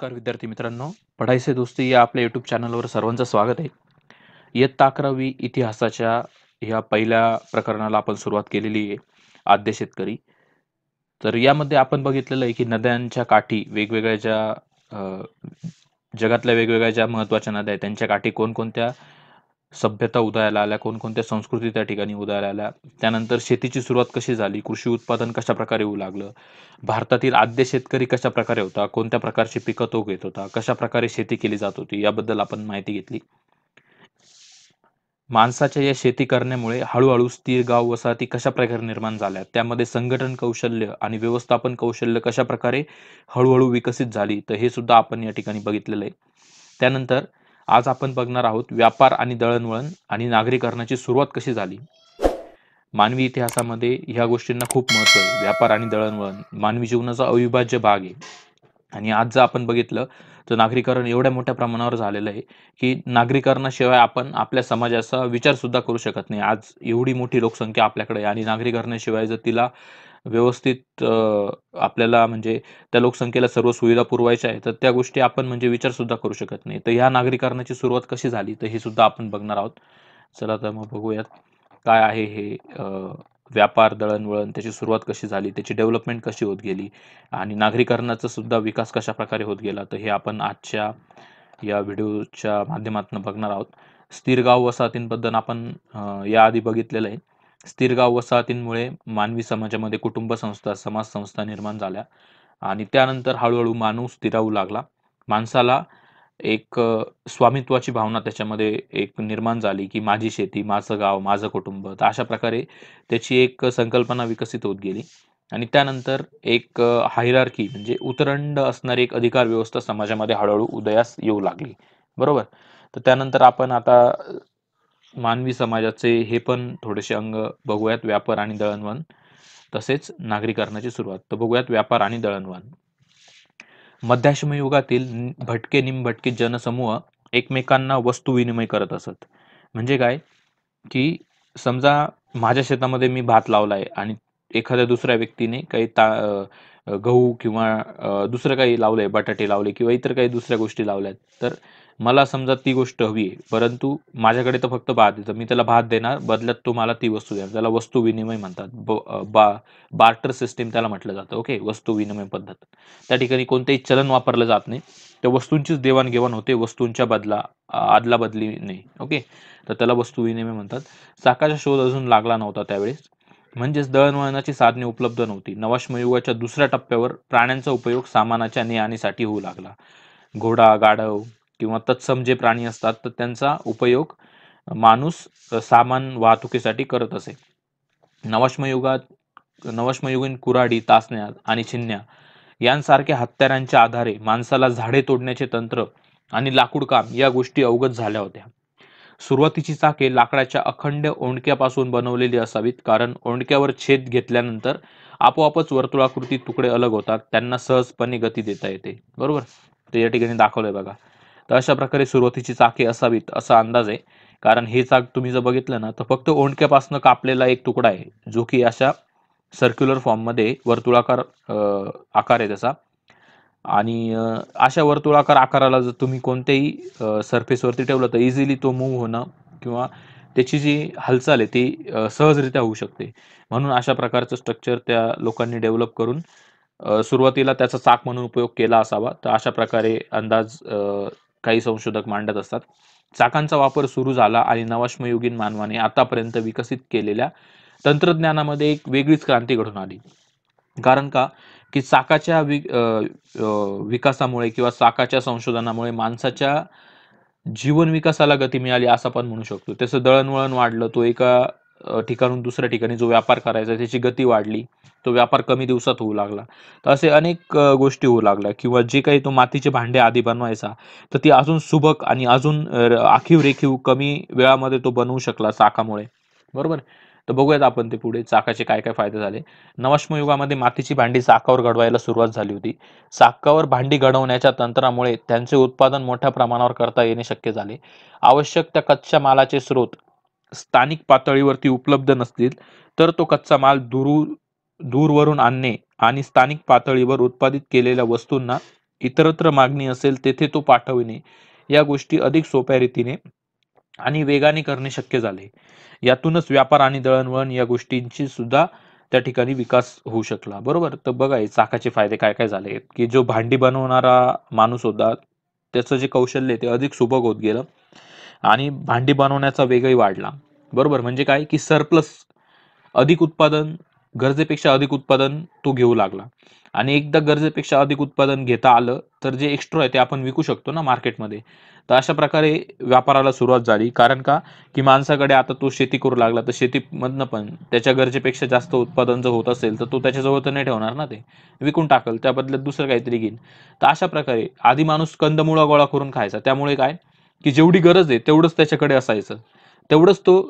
नमस्कार विद्यार्थी मित्रांनो पढाईचे दोस्ती या आपल्या युट्यूब चॅनलवर सर्वांचं स्वागत आहे इयत्ता अकरावी इतिहासाच्या ह्या पहिल्या प्रकरणाला आपण सुरुवात केलेली आहे आद्य शेतकरी तर यामध्ये आपण बघितलेलं आहे की नद्यांच्या काठी वेगवेगळ्या ज्या जगातल्या वेगवेगळ्या ज्या महत्त्वाच्या नद्या आहेत त्यांच्या काठी कोणकोणत्या सभ्यता उदयाला आल्या कोणकोणत्या संस्कृती त्या ठिकाणी उदयाला आल्या त्यानंतर शेतीची सुरुवात कशी झाली कृषी उत्पादन कशा प्रकारे होऊ लागलं भारतातील आद्य शेतकरी कशा प्रकारे होता कोणत्या प्रकारची पिकं तो घेत होता कशा प्रकारे शेती केली जात होती याबद्दल आपण माहिती घेतली माणसाच्या या शेती करण्यामुळे हळूहळू स्थिर गाव वसाहती कशा प्रकारे निर्माण झाल्या त्यामध्ये संघटन कौशल्य आणि व्यवस्थापन कौशल्य कशा प्रकारे हळूहळू विकसित झाली तर हे सुद्धा आपण या ठिकाणी बघितलेलं आहे त्यानंतर आज आपण बघणार आहोत व्यापार आणि दळणवळण आणि नागरीकरणाची सुरुवात कशी झाली मानवी इतिहासामध्ये ह्या गोष्टींना खूप महत्त्व आहे व्यापार आणि दळणवळण मानवी जीवनाचा अविभाज्य भाग आहे आणि आज जर आपण बघितलं तर नागरीकरण एवढ्या मोठ्या प्रमाणावर झालेलं आहे की नागरीकरणाशिवाय आपण आपल्या समाजाचा विचार सुद्धा करू शकत नाही आज एवढी मोठी लोकसंख्या आपल्याकडे आणि नागरीकरणाशिवाय जर तिला व्यवस्थित आपल्याला म्हणजे त्या लोकसंख्येला सर्व सुविधा पुरवायच्या आहे तर त्या गोष्टी आपण म्हणजे विचार सुद्धा करू शकत नाही तर ह्या नागरीकरणाची सुरुवात कशी झाली तर हे सुद्धा आपण बघणार आहोत चला तर मग बघूयात काय आहे हे व्यापार दळणवळण त्याची सुरुवात कशी झाली त्याची डेव्हलपमेंट कशी होत गेली आणि नागरीकरणाचा सुद्धा विकास कशा प्रकारे होत गेला तर हे आपण आजच्या या व्हिडिओच्या माध्यमातून बघणार आहोत स्थिर गाव वसाहतींबद्दल आपण याआधी बघितलेलं आहे स्थिरगाव वसाहतींमुळे मानवी समाजामध्ये कुटुंब संस्था समाज संस्था निर्माण झाल्या आणि त्यानंतर हळूहळू माणूस स्थिरावू लागला माणसाला एक स्वामित्वाची भावना त्याच्यामध्ये एक निर्माण झाली की माझी शेती माझं गाव माझं कुटुंब तर अशा प्रकारे त्याची एक संकल्पना विकसित होत गेली आणि त्यानंतर एक हायरार्की म्हणजे उतरंड असणारी एक अधिकार व्यवस्था समाजामध्ये हळूहळू उदयास येऊ लागली बरोबर तर त्यानंतर आपण आता मानवी समाजाचे हे पण थोडेसे अंग बघूयात व्यापार आणि दळणवळण तसेच नागरीकरणाची सुरुवात तर बघूयात व्यापार आणि दळणवळण मध्याश्म युगातील भटके निमभटके जनसमूह एकमेकांना वस्तू विनिमय करत असत म्हणजे काय की समजा माझ्या शेतामध्ये मी भात लावलाय आणि एखाद्या दुसऱ्या व्यक्तीने काही ता गहू किंवा दुसरं काही लावलंय बटाटे लावले किंवा इतर काही दुसऱ्या गोष्टी लावल्यात तर मला समजा ती गोष्ट हवी आहे परंतु माझ्याकडे तर फक्त भात येतं मी त्याला भात देणार बदल्यात तो मला ती वस्तू देणार त्याला वस्तू विनिमय म्हणतात बा बार्टर सिस्टीम त्याला म्हटलं जातं ओके वस्तू विनिमय पद्धत त्या ठिकाणी कोणतेही चलन वापरलं जात नाही त्या वस्तूंचीच देवाणघेवाण होते वस्तूंच्या बदला आदला बदली नाही ओके तर त्याला वस्तू विनिमय म्हणतात चाकाचा शोध अजून लागला नव्हता त्यावेळेस म्हणजेच दळणवळणाची साधने उपलब्ध नव्हती नवाश्मयुगाच्या दुसऱ्या टप्प्यावर प्राण्यांचा उपयोग सामानाच्या ने होऊ लागला घोडा गाढव किंवा तत्सम जे प्राणी असतात तर त्यांचा उपयोग माणूस सामान वाहतुकीसाठी करत असे नवाश्मयुगात नवाश्मयुगीन कुराडी तासण्या आणि छिन्न्या यांसारख्या हत्यारांच्या आधारे माणसाला झाडे तोडण्याचे तंत्र आणि लाकूडकाम या गोष्टी अवगत झाल्या होत्या सुरुवातीची चाके लाकडाच्या अखंड ओंडक्यापासून बनवलेली असावीत कारण ओंडक्यावर छेद घेतल्यानंतर आपोआपच वर्तुळाकृती तुकडे अलग होतात त्यांना सहजपणे गती देता येते बरोबर ते या ठिकाणी दाखवलंय बघा तर अशा प्रकारे सुरुवातीची चाके असावीत असा अंदाज आहे कारण हे चाक तुम्ही जर बघितलं ना तर फक्त ओंडक्यापासून कापलेला एक तुकडा आहे जो की अशा सर्क्युलर फॉर्ममध्ये वर्तुळाकार आकार आहे त्याचा आणि अशा वर्तुळाकार आकाराला जर तुम्ही कोणत्याही सरफेसवरती ठेवलं तर इझिली तो मूव्ह होणं किंवा त्याची जी हालचाल आहे ती सहजरित्या होऊ शकते म्हणून अशा प्रकारचं स्ट्रक्चर त्या लोकांनी डेव्हलप करून सुरुवातीला त्याचा चाक म्हणून उपयोग केला असावा तर अशा प्रकारे अंदाज काही संशोधक मांडत असतात चाकांचा वापर सुरू झाला आणि नवाश्मयुगीन मानवाने आतापर्यंत विकसित केलेल्या तंत्रज्ञानामध्ये एक वेगळीच क्रांती घडून आली कारण का की चाकाच्या वि विकासामुळे किंवा चाकाच्या संशोधनामुळे माणसाच्या जीवन विकासाला गती मिळाली असं आपण म्हणू शकतो त्याचं दळणवळण वाढलं तो एका ठिकाणून दुसऱ्या ठिकाणी जो व्यापार करायचा त्याची गती वाढली तो व्यापार कमी दिवसात होऊ लागला तर असे अनेक गोष्टी होऊ लागल्या किंवा जे काही तो मातीचे भांडे आधी बनवायचा तर ती अजून सुबक आणि अजून आखीव रेखीव कमी वेळामध्ये तो बनवू शकला चाकामुळे बरोबर तर बघूयात आपण ते पुढे चाकाचे काय काय फायदे झाले नवाश्मयुगामध्ये मातीची भांडी चाकावर घडवायला सुरुवात झाली होती चाकावर भांडी घडवण्याच्या तंत्रामुळे त्यांचे उत्पादन मोठ्या प्रमाणावर करता येणे शक्य झाले आवश्यक त्या कच्च्या मालाचे स्रोत स्थानिक पातळीवरती उपलब्ध नसतील तर तो कच्चा माल दूर दूरवरून आणणे आणि स्थानिक पातळीवर उत्पादित केलेल्या वस्तूंना इतरत्र मागणी असेल तेथे तो पाठविणे या गोष्टी अधिक सोप्या रीतीने आणि वेगाने करणे शक्य झाले यातूनच व्यापार आणि दळणवळण या गोष्टींची सुद्धा त्या ठिकाणी विकास होऊ शकला बरोबर तर बघा चाकाचे फायदे काय काय झाले की जो भांडी बनवणारा माणूस होता त्याचं जे कौशल्य ते अधिक सुबक होत गेलं आणि भांडी बनवण्याचा वेगही वाढला बरोबर म्हणजे काय की सरप्लस अधिक उत्पादन गरजेपेक्षा अधिक उत्पादन तो घेऊ लागला आणि एकदा गरजेपेक्षा अधिक उत्पादन घेता आलं तर जे एक्स्ट्रा आहे ते आपण विकू शकतो ना मार्केटमध्ये तर अशा प्रकारे व्यापाराला सुरुवात झाली कारण का की माणसाकडे आता तो शेती करू लागला तर शेतीमधनं पण त्याच्या गरजेपेक्षा जास्त उत्पादन जर होत असेल तर तो त्याच्याजवळ तर नाही ठेवणार ना ते विकून टाकल त्या बदल्यात दुसरं काहीतरी घेईन तर अशा प्रकारे आधी माणूस कंदमुळा गोळा करून खायचा त्यामुळे काय की जेवढी गरज आहे तेवढंच त्याच्याकडे असायचं तेवढंच तो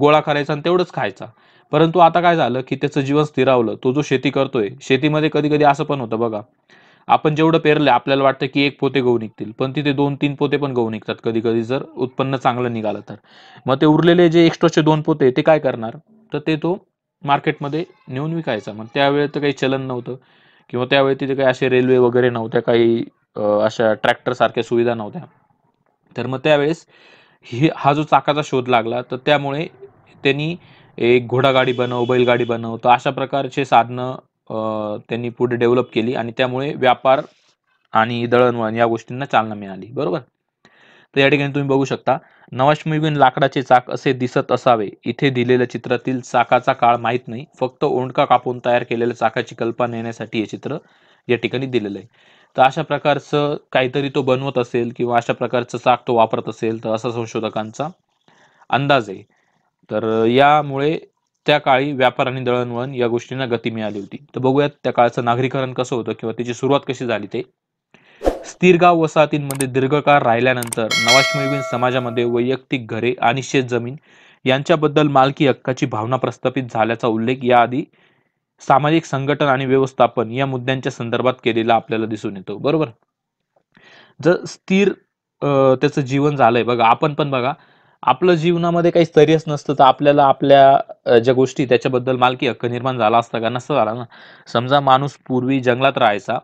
गोळा करायचा आणि तेवढंच खायचा परंतु आता काय झालं की त्याचं जीवन स्थिरावलं तो जो शेती करतोय शेतीमध्ये कधी कधी असं पण होतं बघा आपण जेवढं पेरलं आपल्याला वाटतं की एक पोते गहू निघतील पण तिथे दोन तीन पोते पण गहू निघतात कधी कधी जर उत्पन्न चांगलं निघालं तर मग ते उरलेले जे एक्स्ट्राचे दोन पोते ते काय करणार तर ते तो मार्केटमध्ये नेऊन विकायचा मग त्यावेळेस तर काही चलन नव्हतं किंवा त्यावेळेस तिथे काही असे रेल्वे वगैरे नव्हत्या काही अशा ट्रॅक्टर सारख्या सुविधा नव्हत्या तर मग त्यावेळेस ही हा जो चाकाचा शोध लागला तर त्यामुळे त्यांनी एक घोडागाडी बनव बैलगाडी बनव तर अशा प्रकारचे साधनं त्यांनी पुढे डेव्हलप केली आणि त्यामुळे व्यापार आणि दळणवळण या गोष्टींना चालना मिळाली बरोबर तर या ठिकाणी तुम्ही बघू शकता नवाश्मीबिन लाकडाचे चाक असे दिसत असावे इथे दिलेल्या चित्रातील चाकाचा काळ माहीत नाही फक्त ओंडका कापून तयार केलेल्या चाकाची कल्पना येण्यासाठी हे चित्र या ठिकाणी दिलेलं आहे तर अशा प्रकारचं काहीतरी तो बनवत असेल किंवा अशा प्रकारचं चाक तो वापरत असेल तर असा संशोधकांचा अंदाज आहे तर यामुळे त्या काळी व्यापार आणि दळणवळण या गोष्टींना गती मिळाली होती तर बघूयात त्या काळाचं नागरीकरण कसं होतं किंवा त्याची सुरुवात कशी झाली ते स्थिर गाव वसाहतींमध्ये दीर्घकाळ राहिल्यानंतर नवाश्मयुगीन समाजामध्ये वैयक्तिक घरे आणि शेत जमीन यांच्याबद्दल मालकी हक्काची भावना प्रस्थापित झाल्याचा उल्लेख याआधी सामाजिक संघटन आणि व्यवस्थापन या मुद्द्यांच्या संदर्भात केलेला आपल्याला दिसून येतो बरोबर जर स्थिर त्याचं जीवन झालंय बघा आपण पण बघा आपलं जीवनामध्ये काही स्थैर्यच नसतं तर आपल्याला आपल्या ज्या गोष्टी त्याच्याबद्दल मालकी हक्क निर्माण झाला असता का नसता झाला ना समजा माणूस पूर्वी जंगलात राहायचा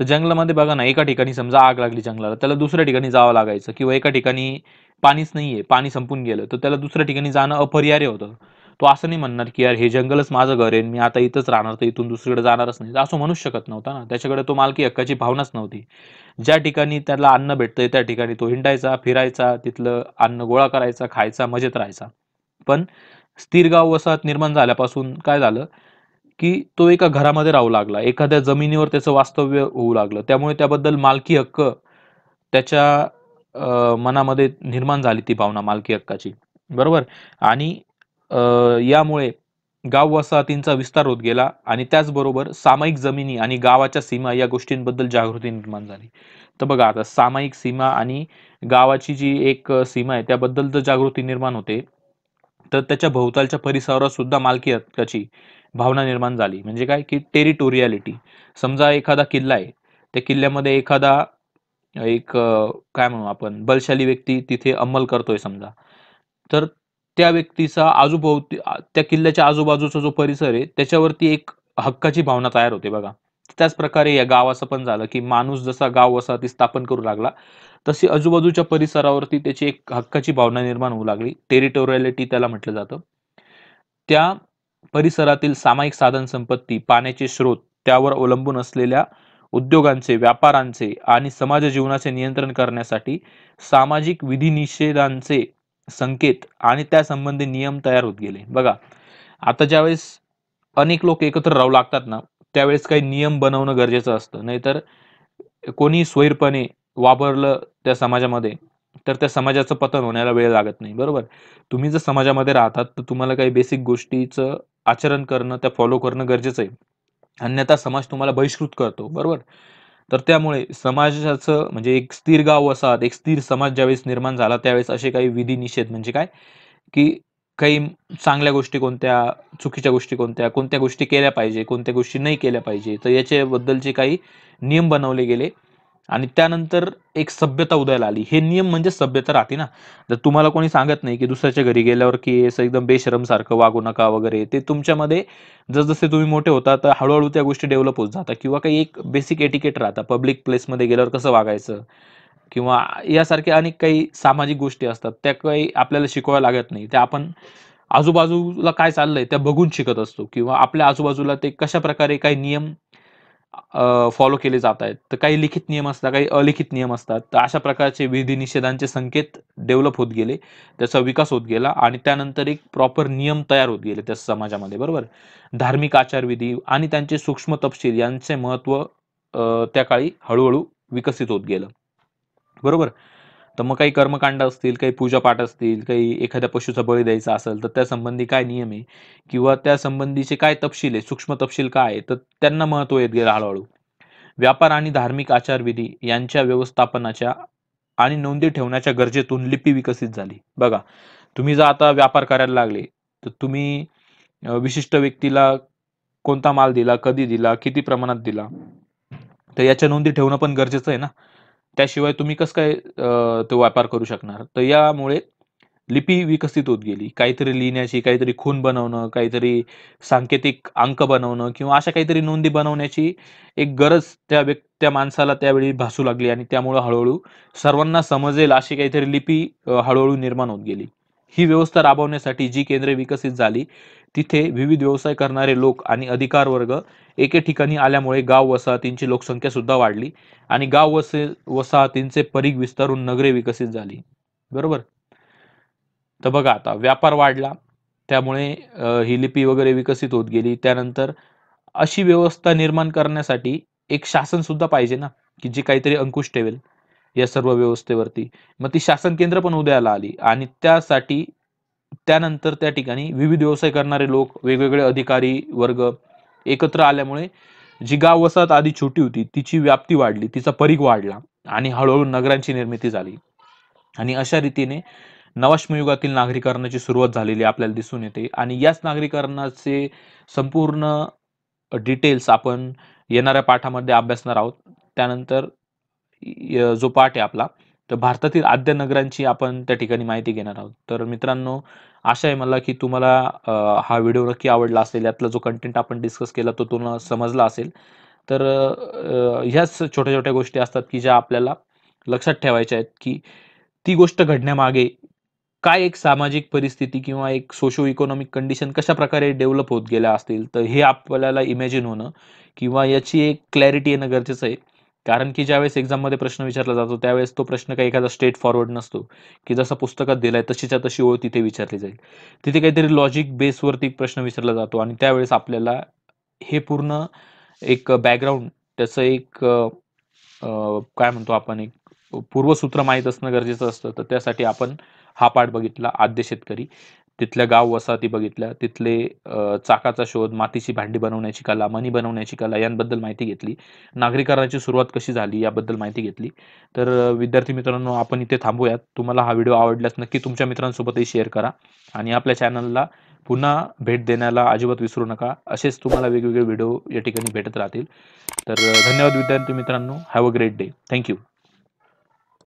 तर जंगलामध्ये बघा ना एका ठिकाणी समजा आग लागली जंगलाला त्याला दुसऱ्या ठिकाणी जावं लागायचं किंवा एका ठिकाणी पाणीच नाहीये पाणी संपून गेलं तर त्याला दुसऱ्या ठिकाणी जाणं अपरिहार्य होतं तो असं नाही म्हणणार की यार हे जंगलच माझं घर आहे मी आता इथंच राहणार तर इथून दुसरीकडे जाणारच नाही असं म्हणूच शकत नव्हता ना त्याच्याकडे तो मालकी हक्काची भावनाच नव्हती ज्या ठिकाणी त्याला अन्न भेटतंय त्या ठिकाणी तो हिंडायचा फिरायचा तिथलं अन्न गोळा करायचा खायचा मजेत राहायचा पण स्थिर गाव वसाहत निर्माण झाल्यापासून काय झालं की तो एका घरामध्ये राहू लागला एखाद्या जमिनीवर त्याचं वास्तव्य होऊ लागलं त्यामुळे त्याबद्दल मालकी हक्क त्याच्या मनामध्ये निर्माण झाली ती भावना मालकी हक्काची बरोबर आणि यामुळे गाव वसाहतींचा विस्तार होत गेला आणि त्याचबरोबर सामायिक जमिनी आणि गावाच्या सीमा या गोष्टींबद्दल जागृती निर्माण झाली तर बघा आता सामायिक सीमा आणि गावाची जी एक सीमा आहे त्याबद्दल जर जागृती निर्माण होते तर त्याच्या भोवतालच्या परिसरावर सुद्धा मालकी हक्काची भावना निर्माण झाली म्हणजे काय की टेरिटोरियालिटी समजा एखादा किल्ला आहे त्या किल्ल्यामध्ये एखादा एक काय म्हणू आपण बलशाली व्यक्ती तिथे अंमल करतोय समजा तर त्या व्यक्तीचा आजूभोवती त्या किल्ल्याच्या आजूबाजूचा जो परिसर आहे त्याच्यावरती एक हक्काची भावना तयार होते बघा त्याच प्रकारे या गावाचं पण झालं की माणूस जसा गाव ती स्थापन करू लागला तशी आजूबाजूच्या परिसरावरती त्याची एक हक्काची भावना निर्माण होऊ लागली टेरिटोरियालिटी त्याला म्हटलं जातं त्या परिसरातील सामायिक साधन संपत्ती पाण्याचे स्रोत त्यावर अवलंबून असलेल्या उद्योगांचे व्यापारांचे आणि समाज जीवनाचे नियंत्रण करण्यासाठी सामाजिक विधिनिषेधांचे संकेत आणि त्या संबंधी नियम तयार होत गेले बघा आता ज्यावेळेस अनेक लोक एकत्र राहू लागतात ना त्यावेळेस काही नियम बनवणं गरजेचं असतं नाहीतर कोणी स्वैरपणे वापरलं त्या समाजामध्ये तर त्या समाजाचं पतन होण्याला वेळ लागत नाही बरोबर तुम्ही जर समाजामध्ये राहतात तर तुम्हाला काही बेसिक गोष्टीचं आचरण करणं त्या फॉलो करणं गरजेचं आहे अन्यथा समाज तुम्हाला बहिष्कृत करतो बरोबर तर त्यामुळे समाजाचं म्हणजे एक स्थिर गाव वसाहत एक स्थिर समाज ज्यावेळेस निर्माण झाला त्यावेळेस असे काही विधी निषेध म्हणजे काय की काही चांगल्या गोष्टी कोणत्या चुकीच्या गोष्टी कोणत्या कोणत्या गोष्टी केल्या पाहिजे कोणत्या गोष्टी नाही केल्या पाहिजे तर याच्याबद्दलचे काही नियम बनवले गेले आणि त्यानंतर एक सभ्यता उदयाला आली हे नियम म्हणजे सभ्यता राहते ना जर तुम्हाला कोणी सांगत नाही की दुसऱ्याच्या घरी गेल्यावर की असं एकदम बेशरम सारखं वागू नका वगैरे ते तुमच्यामध्ये जसे तुम्ही मोठे होता तर हळूहळू त्या गोष्टी डेव्हलप होत जातात किंवा काही एक बेसिक एटिकेट राहता पब्लिक प्लेसमध्ये गेल्यावर कसं वागायचं किंवा यासारख्या अनेक काही सामाजिक गोष्टी असतात त्या काही आपल्याला शिकवायला लागत नाही त्या आपण आजूबाजूला काय चाललंय त्या बघून शिकत असतो किंवा आपल्या आजूबाजूला ते कशा प्रकारे काही नियम फॉलो केले जात आहेत तर काही लिखित नियम असतात काही अलिखित नियम असतात तर अशा प्रकारचे विधी निषेधांचे संकेत डेव्हलप होत गेले त्याचा विकास होत गेला आणि त्यानंतर एक प्रॉपर नियम तयार होत गेले त्या समाजामध्ये बरोबर धार्मिक आचारविधी आणि त्यांचे सूक्ष्म तपशील यांचे महत्व त्या काळी हळूहळू विकसित होत गेलं बरोबर तर मग काही कर्मकांड असतील काही पूजापाठ असतील काही एखाद्या पशुचा बळी द्यायचा असेल तर त्या संबंधी काय नियम आहे किंवा त्या संबंधीचे काय तपशील आहे सूक्ष्म तपशील काय आहे तर त्यांना महत्व येत गेलं हळूहळू व्यापार आणि धार्मिक आचारविधी यांच्या व्यवस्थापनाच्या आणि नोंदी ठेवण्याच्या गरजेतून लिपी विकसित झाली बघा तुम्ही जर आता व्यापार करायला लागले तर तुम्ही विशिष्ट व्यक्तीला कोणता माल दिला कधी दिला किती प्रमाणात दिला तर याच्या नोंदी ठेवणं पण गरजेचं आहे ना त्याशिवाय तुम्ही कसं काय तो व्यापार करू शकणार तर यामुळे लिपी विकसित होत गेली काहीतरी लिहिण्याची काहीतरी खून बनवणं काहीतरी सांकेतिक अंक बनवणं किंवा अशा काहीतरी नोंदी बनवण्याची एक गरज त्या व्यक्ती त्या माणसाला त्यावेळी भासू लागली आणि त्यामुळे हळूहळू सर्वांना समजेल अशी काहीतरी लिपी हळूहळू निर्माण होत गेली ही व्यवस्था राबवण्यासाठी जी केंद्रे विकसित झाली तिथे विविध व्यवसाय करणारे लोक आणि अधिकार वर्ग एके ठिकाणी आल्यामुळे गाव वसाहतींची लोकसंख्या सुद्धा वाढली आणि गाव वसे वसाहतींचे परीघ विस्तारून नगरे विकसित झाली बरोबर तर बघा आता व्यापार वाढला त्यामुळे ही लिपी वगैरे विकसित होत गेली त्यानंतर अशी व्यवस्था निर्माण करण्यासाठी एक शासन सुद्धा पाहिजे ना की जी काहीतरी अंकुश ठेवेल या सर्व व्यवस्थेवरती मग ती शासन केंद्र पण उदयाला आली आणि त्यासाठी त्यानंतर त्या ठिकाणी विविध व्यवसाय करणारे लोक वेगवेगळे अधिकारी वर्ग एकत्र आल्यामुळे जी गाव वसाहत आधी छोटी होती तिची व्याप्ती वाढली तिचा परीघ वाढला आणि हळूहळू नगरांची निर्मिती झाली आणि अशा रीतीने नवाश्मयुगातील नागरीकरणाची सुरुवात झालेली आपल्याला दिसून येते आणि याच नागरीकरणाचे संपूर्ण डिटेल्स आपण येणाऱ्या पाठामध्ये अभ्यासणार आहोत त्यानंतर जो पाठ आहे आपला तर भारतातील आद्य नगरांची आपण त्या ठिकाणी माहिती घेणार आहोत तर मित्रांनो आशा आहे मला की तुम्हाला हा व्हिडिओ नक्की आवडला असेल यातला जो कंटेंट आपण डिस्कस केला तो तुम्हाला समजला असेल तर ह्याच छोट्या छोट्या गोष्टी असतात की ज्या आपल्याला लक्षात ठेवायच्या आहेत की ती गोष्ट घडण्यामागे काय एक सामाजिक परिस्थिती किंवा एक सोशो इकॉनॉमिक कंडिशन कशा प्रकारे डेव्हलप होत गेल्या असतील तर हे आपल्याला इमॅजिन होणं किंवा याची एक क्लॅरिटी येणं गरजेचं आहे कारण की ज्यावेळेस एक्झाममध्ये प्रश्न विचारला जातो त्यावेळेस तो प्रश्न काही एखादा स्ट्रेट फॉरवर्ड नसतो की जसा पुस्तकात दिलाय तशीच्या तशी ओळ तिथे विचारली जाईल तिथे काहीतरी लॉजिक बेसवरती प्रश्न विचारला जातो आणि त्यावेळेस आपल्याला हे पूर्ण एक बॅकग्राऊंड त्याचं एक काय म्हणतो आपण एक पूर्वसूत्र माहीत असणं गरजेचं असतं तर त्यासाठी आपण हा पाठ बघितला आद्य शेतकरी तिथल्या गाव वसाहती बघितल्या तिथले चाकाचा शोध मातीची भांडी बनवण्याची कला मणी बनवण्याची कला यांबद्दल माहिती घेतली नागरीकरणाची सुरुवात कशी झाली याबद्दल माहिती घेतली तर विद्यार्थी मित्रांनो आपण इथे थांबूयात तुम्हाला हा व्हिडिओ आवडल्यास नक्की तुमच्या मित्रांसोबतही शेअर करा आणि आपल्या चॅनलला पुन्हा भेट देण्याला अजिबात विसरू नका असेच तुम्हाला वेगवेगळे व्हिडिओ या ठिकाणी भेटत राहतील तर धन्यवाद विद्यार्थी मित्रांनो have a great day thank you